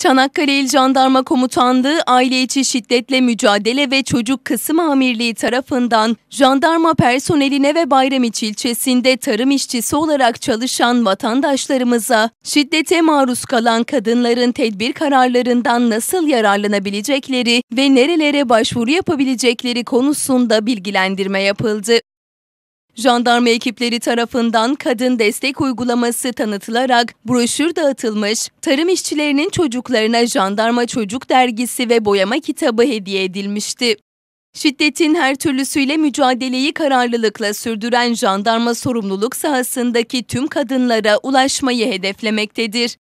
Çanakkale İl Jandarma Komutanlığı Aile İçi Şiddetle Mücadele ve Çocuk Kısım Amirliği tarafından jandarma personeline ve Bayramiç ilçesinde tarım işçisi olarak çalışan vatandaşlarımıza şiddete maruz kalan kadınların tedbir kararlarından nasıl yararlanabilecekleri ve nerelere başvuru yapabilecekleri konusunda bilgilendirme yapıldı. Jandarma ekipleri tarafından kadın destek uygulaması tanıtılarak broşür dağıtılmış, tarım işçilerinin çocuklarına Jandarma Çocuk Dergisi ve boyama kitabı hediye edilmişti. Şiddetin her türlüsüyle mücadeleyi kararlılıkla sürdüren jandarma sorumluluk sahasındaki tüm kadınlara ulaşmayı hedeflemektedir.